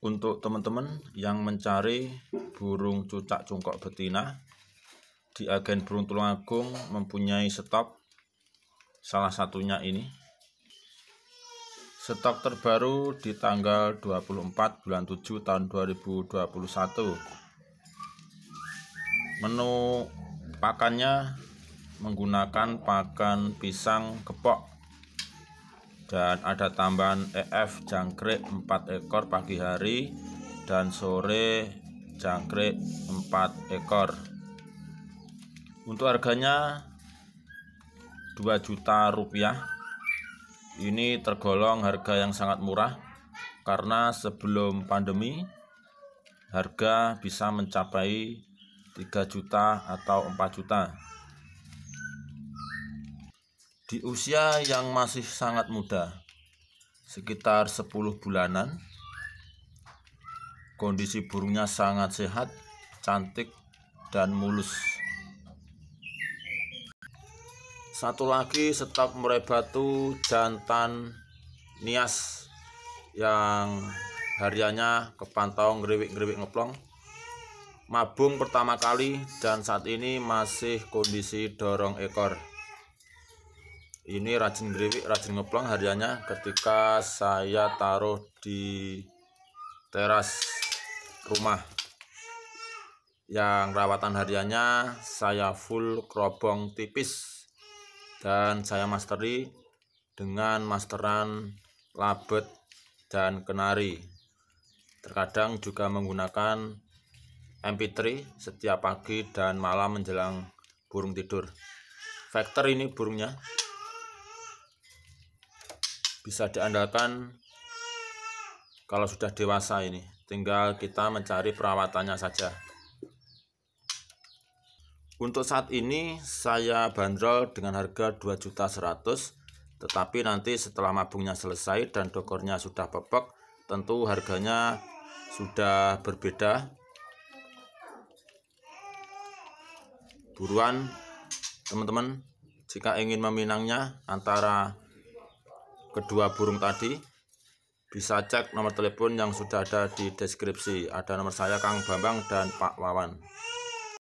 untuk teman-teman yang mencari burung cucak cungkok betina di agen burung tulungagung mempunyai stok salah satunya ini stok terbaru di tanggal 24 bulan 7 tahun 2021 menu pakannya menggunakan pakan pisang kepok dan ada tambahan EF jangkrik 4 ekor pagi hari dan sore jangkrik 4 ekor untuk harganya 2 juta rupiah ini tergolong harga yang sangat murah karena sebelum pandemi harga bisa mencapai 3 juta atau 4 juta di usia yang masih sangat muda, sekitar 10 bulanan, kondisi burungnya sangat sehat, cantik, dan mulus. Satu lagi setap murai batu jantan nias yang harianya kepantau ngeriwik-ngeriwik ngeplong. Mabung pertama kali dan saat ini masih kondisi dorong ekor ini rajin ngeriwik rajin ngeplong harianya ketika saya taruh di teras rumah yang rawatan hariannya saya full kerobong tipis dan saya masteri dengan masteran labet dan kenari terkadang juga menggunakan MP3 setiap pagi dan malam menjelang burung tidur vektor ini burungnya bisa diandalkan kalau sudah dewasa ini tinggal kita mencari perawatannya saja untuk saat ini saya bandrol dengan harga 2.100 tetapi nanti setelah mabungnya selesai dan dokornya sudah pepek tentu harganya sudah berbeda buruan teman-teman jika ingin meminangnya antara kedua burung tadi bisa cek nomor telepon yang sudah ada di deskripsi ada nomor saya Kang Bambang dan Pak Wawan